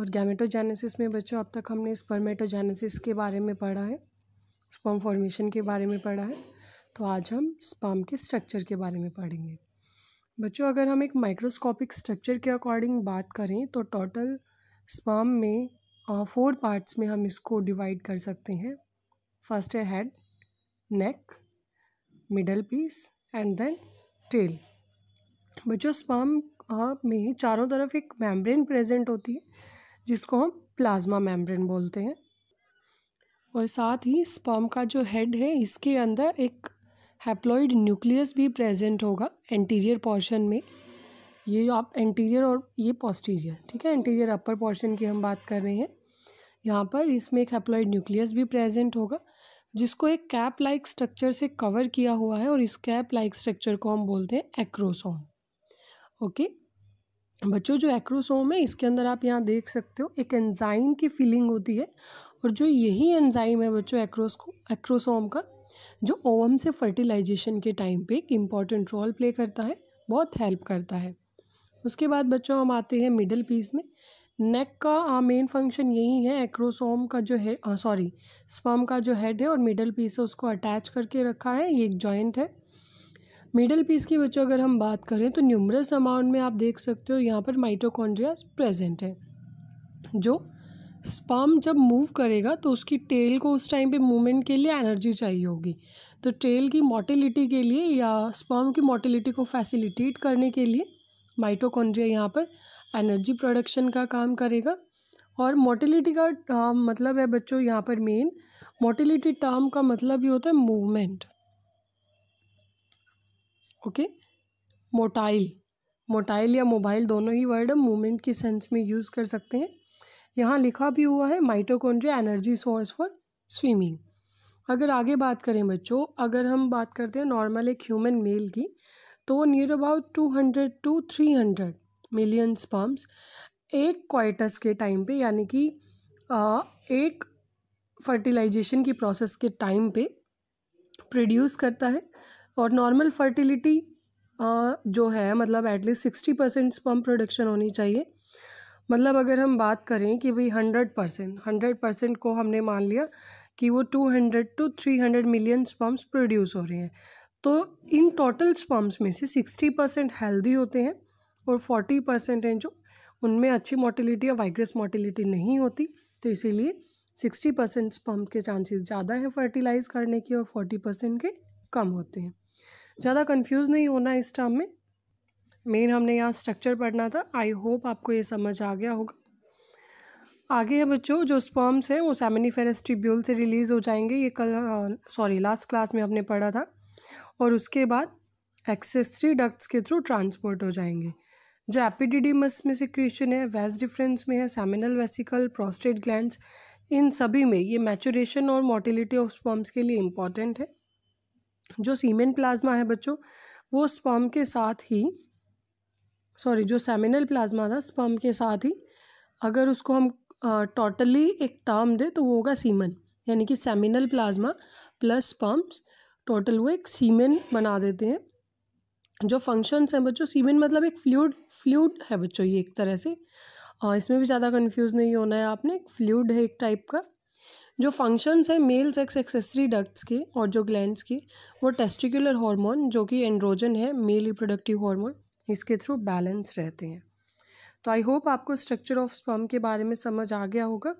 और गैमेटोजेनेसिस में बच्चों अब तक हमने स्पर्मेटोजेनेसिस के बारे में पढ़ा है स्पर्म फॉर्मेशन के बारे में पढ़ा है तो आज हम स्पर्म के स्ट्रक्चर के बारे में पढ़ेंगे बच्चों अगर हम एक माइक्रोस्कोपिक स्ट्रक्चर के अकॉर्डिंग बात करें तो टोटल स्पर्म में फोर पार्ट्स में हम इसको डिवाइड कर सकते हैं फर्स्ट है head neck middle piece and then tail बच्चों स्पर्म में चारों तरफ एक मेम्ब्रेन प्रेजेंट होती है जिसको हम प्लाज्मा मेम्ब्रेन बोलते हैं और साथ ही स्पर्म का जो हेड है इसके अंदर एक हैप्लॉइड न्यूक्लियस भी प्रेजेंट होगा एंटीरियर पोर्शन में ये आप एंटीरियर और ये पोस्टीरियर ठीक है एंटीरियर अपर पोर्शन की हम बात कर रहे हैं यहाँ पर इसमें एक हैप्लॉइड न्यूक्लियस भी प्रेजेंट होगा जिसको एक कैप लाइक स्ट्रक्चर से कवर किया हुआ है और इस कैप लाइक स्ट्रक्चर को हम बोलते हैं एक्रोसोम ओके बच्चों जो एक्रोसोम है इसके अंदर आप यहाँ देख सकते हो एक एंजाइम की फीलिंग होती है और जो यही एंजाइम है बच्चों एक्रोस एक्रोसोम का जो ओवम से फर्टिलाइजेशन के टाइम पे एक इम्पॉर्टेंट रोल प्ले करता है बहुत हेल्प करता है उसके बाद बच्चों हम आते हैं मिडल पीस में नेक का मेन फंक्शन यही है एक्रोसोम का जो है सॉरी स्पर्म का जो हेड है और मिडल पीस है उसको अटैच करके रखा है ये एक जॉइंट है मिडल पीस की बच्चों अगर हम बात करें तो न्यूमरस अमाउंट में आप देख सकते हो यहाँ पर माइटोकॉन्ड्रिया प्रेजेंट है जो स्पर्म जब मूव करेगा तो उसकी टेल को उस टाइम पे मूवमेंट के लिए एनर्जी चाहिए होगी तो टेल की मोटिलिटी के लिए या स्पर्म की मोटिलिटी को फैसिलिटेट करने के लिए माइटोकॉन्ड्रिया यहाँ पर एनर्जी प्रोडक्शन का काम करेगा और मोटिलिटी का आ, मतलब है बच्चों यहाँ पर मेन मोटिलिटी टर्म का मतलब ये होता है मूवमेंट ओके मोटाइल मोटाइल या मोबाइल दोनों ही वर्ड हम मूवमेंट के सेंस में यूज़ कर सकते हैं यहाँ लिखा भी हुआ है mitochondria energy source for swimming अगर आगे बात करें बच्चों अगर हम बात करते हैं नॉर्मल एक ह्यूमन मेल की तो वो near about two hundred two three hundred million sperms एक क्वाइटस के टाइम पे यानी कि एक फर्टिलाइजेशन की प्रोसेस के टाइम पे प्रोड्यूस करता है और नॉर्मल फर्टिलिटी जो है मतलब at least sixty percent sperm production होनी चाहिए मतलब अगर हम बात करें कि भाई हंड्रेड परसेंट हंड्रेड परसेंट को हमने मान लिया कि वो two hundred two three hundred million sperms produce हो रहे हैं तो इन टोटल स्पम्स में से सिक्सटी परसेंट हेल्दी होते हैं और फोर्टी परसेंट हैं जो उनमें अच्छी मोटिलिटी या वाइग्रेस मोटिलिटी नहीं होती तो इसीलिए सिक्सटी परसेंट स्पम्प के चांसेस ज़्यादा हैं फर्टिलाइज़ करने के और फोर्टी परसेंट के कम होते हैं ज़्यादा कंफ्यूज नहीं होना इस टर्म में मेन हमने यहाँ स्ट्रक्चर पढ़ना था आई होप आपको ये समझ आ गया होगा आगे है बच्चों जो स्पर्म्स हैं वो सेमिनीफेरस ट्रिब्यूल से रिलीज़ हो जाएंगे ये कल सॉरी लास्ट क्लास में हमने पढ़ा था और उसके बाद एक्सेसरी डक्ट्स के थ्रू ट्रांसपोर्ट हो जाएंगे जो एपिडिडीमस में सिक्रीशन है वेस्ट डिफरेंस में है सेमिनल वेसिकल प्रोस्टेट ग्लैंड इन सभी में ये मैचुरेशन और मोटिलिटी ऑफ स्पर्म्स के लिए इंपॉर्टेंट है जो सीमेन प्लाज्मा है बच्चों वो स्पर्म के साथ ही सॉरी जो सेमिनल प्लाज्मा था स्पर्म के साथ ही अगर उसको हम टोटली एक टर्म दे तो वो होगा सीमन यानी कि seminal plasma plus sperms total वो एक सीमेन बना देते हैं जो फंक्शंस हैं बच्चों सीमेन मतलब एक फ्लूड फ्लूड है बच्चों ये एक तरह से इसमें भी ज़्यादा कंफ्यूज नहीं होना है आपने एक फ्लूड है एक टाइप का जो फंक्शंस हैं मेल सेक्स एक्सेसरी डक्ट्स के और जो ग्लैंड्स के वो टेस्टिकुलर हार्मोन जो कि एंड्रोजन है मेल रिप्रोडक्टिव हार्मोन इसके थ्रू बैलेंस रहते हैं तो आई होप आपको स्ट्रक्चर ऑफ स्पर्म के बारे में समझ आ गया होगा